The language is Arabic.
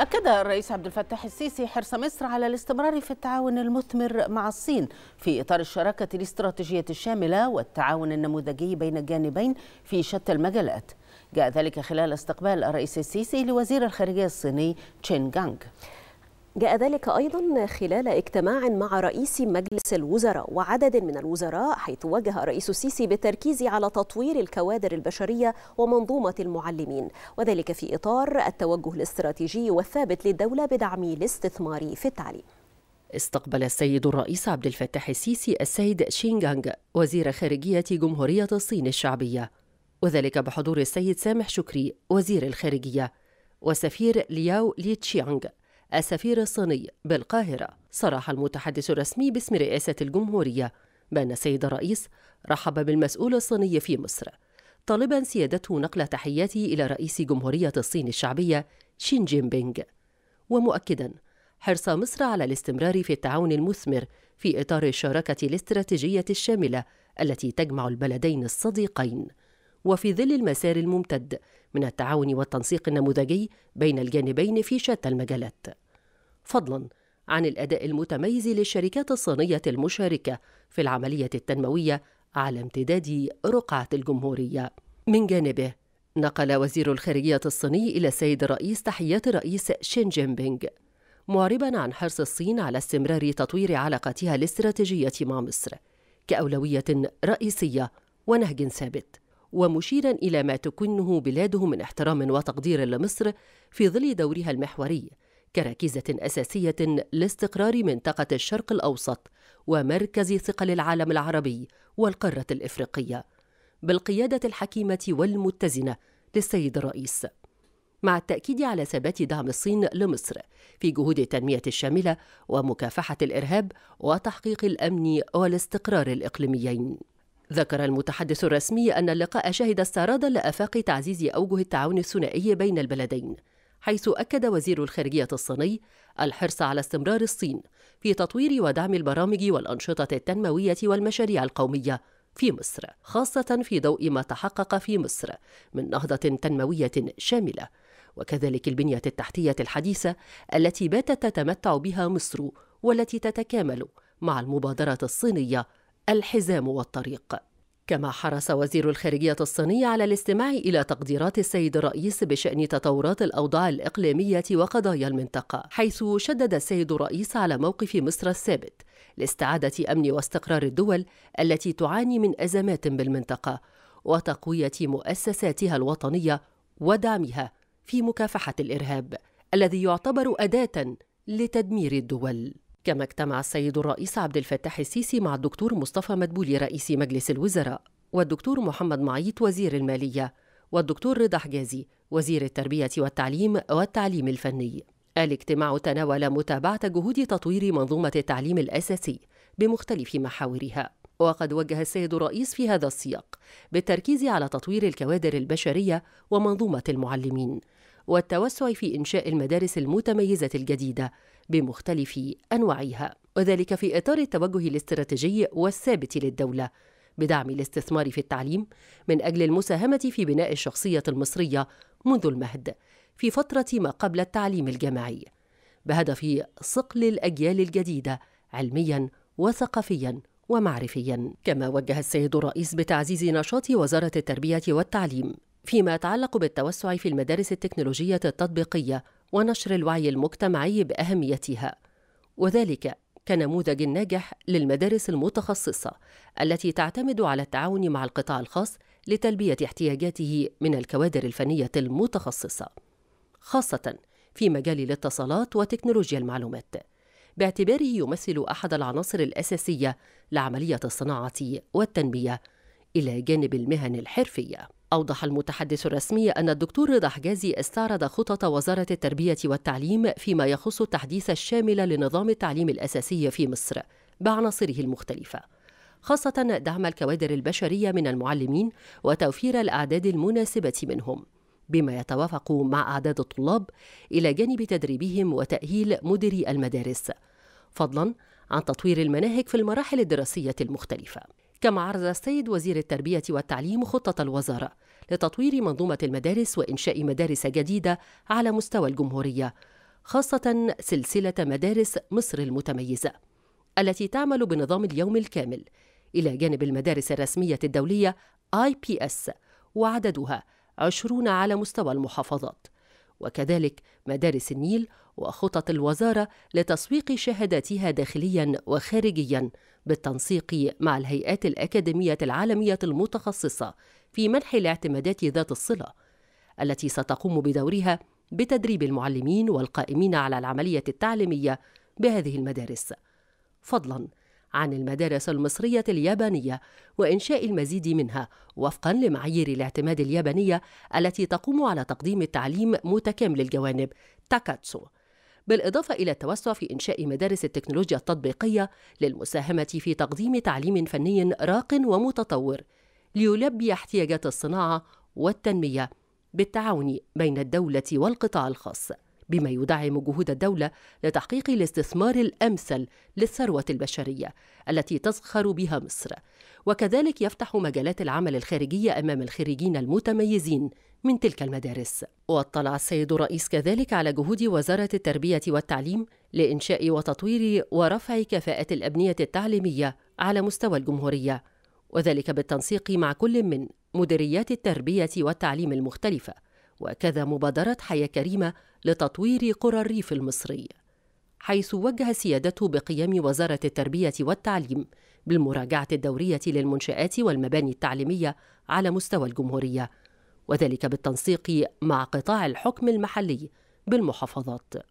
أكد الرئيس عبد الفتاح السيسي حرص مصر على الاستمرار في التعاون المثمر مع الصين في إطار الشراكة الاستراتيجية الشاملة والتعاون النموذجي بين الجانبين في شتى المجالات جاء ذلك خلال استقبال الرئيس السيسي لوزير الخارجية الصيني تشين جانغ جاء ذلك أيضا خلال اجتماع مع رئيس مجلس الوزراء وعدد من الوزراء حيث وجه الرئيس السيسي بالتركيز على تطوير الكوادر البشرية ومنظومة المعلمين وذلك في إطار التوجه الاستراتيجي والثابت للدولة بدعم الاستثمار في التعليم استقبل السيد الرئيس عبد الفتاح السيسي السيد شينغانغ وزير خارجية جمهورية الصين الشعبية وذلك بحضور السيد سامح شكري وزير الخارجية وسفير لياو لي تشيانغ السفير الصيني بالقاهرة صرح المتحدث الرسمي باسم رئاسة الجمهورية بأن السيد الرئيس رحب بالمسؤول الصيني في مصر طالبا سيادته نقل تحياته إلى رئيس جمهورية الصين الشعبية شين جين بينغ ومؤكدا حرص مصر على الاستمرار في التعاون المثمر في إطار الشراكة الاستراتيجية الشاملة التي تجمع البلدين الصديقين وفي ظل المسار الممتد من التعاون والتنسيق النموذجي بين الجانبين في شتى المجالات فضلا عن الأداء المتميز للشركات الصينية المشاركة في العملية التنموية على امتداد رقعة الجمهورية. من جانبه، نقل وزير الخارجية الصيني إلى السيد الرئيس تحيات الرئيس شين جين بينغ، معربا عن حرص الصين على استمرار تطوير علاقتها الاستراتيجية مع مصر كأولوية رئيسية ونهج ثابت. ومشيرا الى ما تكنه بلاده من احترام وتقدير لمصر في ظل دورها المحوري كركيزة أساسية لاستقرار منطقة الشرق الأوسط ومركز ثقل العالم العربي والقارة الإفريقية بالقيادة الحكيمة والمتزنة للسيد الرئيس مع التأكيد على ثبات دعم الصين لمصر في جهود التنمية الشاملة ومكافحة الإرهاب وتحقيق الأمن والاستقرار الإقليميين. ذكر المتحدث الرسمي أن اللقاء شهد استعراضا لآفاق تعزيز أوجه التعاون الثنائي بين البلدين حيث أكد وزير الخارجية الصيني الحرص على استمرار الصين في تطوير ودعم البرامج والأنشطة التنموية والمشاريع القومية في مصر، خاصة في ضوء ما تحقق في مصر من نهضة تنموية شاملة، وكذلك البنية التحتية الحديثة التي باتت تتمتع بها مصر والتي تتكامل مع المبادرة الصينية الحزام والطريق. كما حرص وزير الخارجية الصيني على الاستماع إلى تقديرات السيد الرئيس بشأن تطورات الأوضاع الإقليمية وقضايا المنطقة حيث شدد السيد الرئيس على موقف مصر الثابت لاستعادة أمن واستقرار الدول التي تعاني من أزمات بالمنطقة وتقوية مؤسساتها الوطنية ودعمها في مكافحة الإرهاب الذي يعتبر أداة لتدمير الدول كما اجتمع السيد الرئيس عبد الفتاح السيسي مع الدكتور مصطفى مدبولي رئيس مجلس الوزراء والدكتور محمد معيط وزير المالية والدكتور رضا حجازي وزير التربية والتعليم والتعليم الفني الاجتماع تناول متابعة جهود تطوير منظومة التعليم الأساسي بمختلف محاورها وقد وجه السيد الرئيس في هذا السياق بالتركيز على تطوير الكوادر البشرية ومنظومة المعلمين والتوسع في إنشاء المدارس المتميزة الجديدة بمختلف انواعها وذلك في اطار التوجه الاستراتيجي والثابت للدوله بدعم الاستثمار في التعليم من اجل المساهمه في بناء الشخصيه المصريه منذ المهد في فتره ما قبل التعليم الجامعي بهدف صقل الاجيال الجديده علميا وثقافيا ومعرفيا كما وجه السيد الرئيس بتعزيز نشاط وزاره التربيه والتعليم فيما يتعلق بالتوسع في المدارس التكنولوجيه التطبيقيه ونشر الوعي المجتمعي باهميتها وذلك كنموذج ناجح للمدارس المتخصصه التي تعتمد على التعاون مع القطاع الخاص لتلبيه احتياجاته من الكوادر الفنيه المتخصصه خاصه في مجال الاتصالات وتكنولوجيا المعلومات باعتباره يمثل احد العناصر الاساسيه لعمليه الصناعه والتنميه الى جانب المهن الحرفيه أوضح المتحدث الرسمي أن الدكتور رضا حجازي استعرض خطط وزارة التربية والتعليم فيما يخص التحديث الشامل لنظام التعليم الأساسي في مصر بعناصره المختلفة خاصة دعم الكوادر البشرية من المعلمين وتوفير الأعداد المناسبة منهم بما يتوافق مع أعداد الطلاب إلى جانب تدريبهم وتأهيل مديري المدارس فضلا عن تطوير المناهج في المراحل الدراسية المختلفة كما عرض السيد وزير التربية والتعليم خطة الوزارة لتطوير منظومة المدارس وإنشاء مدارس جديدة على مستوى الجمهورية خاصة سلسلة مدارس مصر المتميزة التي تعمل بنظام اليوم الكامل إلى جانب المدارس الرسمية الدولية IPS وعددها عشرون على مستوى المحافظات وكذلك مدارس النيل وخطط الوزارة لتسويق شهاداتها داخليا وخارجيا بالتنسيق مع الهيئات الأكاديمية العالمية المتخصصة في منح الاعتمادات ذات الصلة التي ستقوم بدورها بتدريب المعلمين والقائمين على العملية التعليمية بهذه المدارس فضلا عن المدارس المصرية اليابانية وإنشاء المزيد منها وفقا لمعايير الاعتماد اليابانية التي تقوم على تقديم التعليم متكامل الجوانب تاكاتسو بالإضافة إلى التوسع في إنشاء مدارس التكنولوجيا التطبيقية للمساهمة في تقديم تعليم فني راق ومتطور ليلبي احتياجات الصناعة والتنمية بالتعاون بين الدولة والقطاع الخاص بما يدعم جهود الدولة لتحقيق الاستثمار الأمثل للثروة البشرية التي تزخر بها مصر وكذلك يفتح مجالات العمل الخارجية أمام الخريجين المتميزين من تلك المدارس واطلع السيد الرئيس كذلك على جهود وزارة التربية والتعليم لإنشاء وتطوير ورفع كفاءة الأبنية التعليمية على مستوى الجمهورية وذلك بالتنسيق مع كل من مديريات التربية والتعليم المختلفة وكذا مبادرة حياة كريمة لتطوير قرى الريف المصري حيث وجه سيادته بقيام وزارة التربية والتعليم بالمراجعة الدورية للمنشآت والمباني التعليمية على مستوى الجمهورية وذلك بالتنسيق مع قطاع الحكم المحلي بالمحافظات